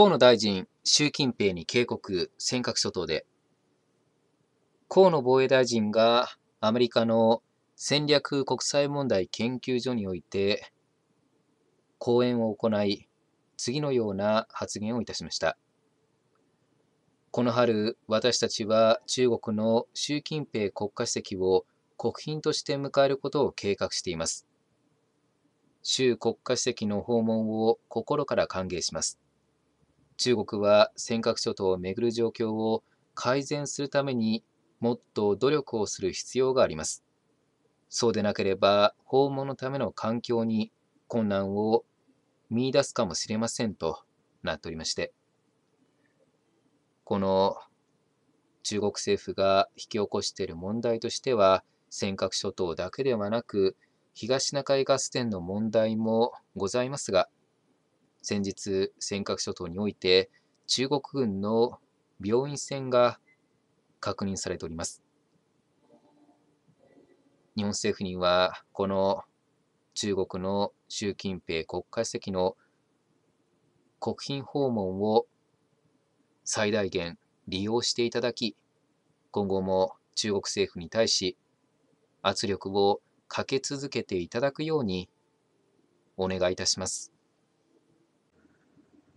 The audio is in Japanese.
河野大臣、習近平に警告、尖閣諸島で。河野防衛大臣がアメリカの戦略国際問題研究所において講演を行い、次のような発言をいたしました。この春、私たちは中国の習近平国家主席を国賓として迎えることを計画しています。習国家主席の訪問を心から歓迎します。中国は尖閣諸島をめぐる状況を改善するためにもっと努力をする必要があります。そうでなければ訪問のための環境に困難を見出すかもしれませんとなっておりまして、この中国政府が引き起こしている問題としては、尖閣諸島だけではなく、東シナ海ガス田の問題もございますが、先日、尖閣諸島において中国軍の病院船が確認されております。日本政府には、この中国の習近平国家主席の国賓訪問を最大限利用していただき、今後も中国政府に対し圧力をかけ続けていただくようにお願いいたします。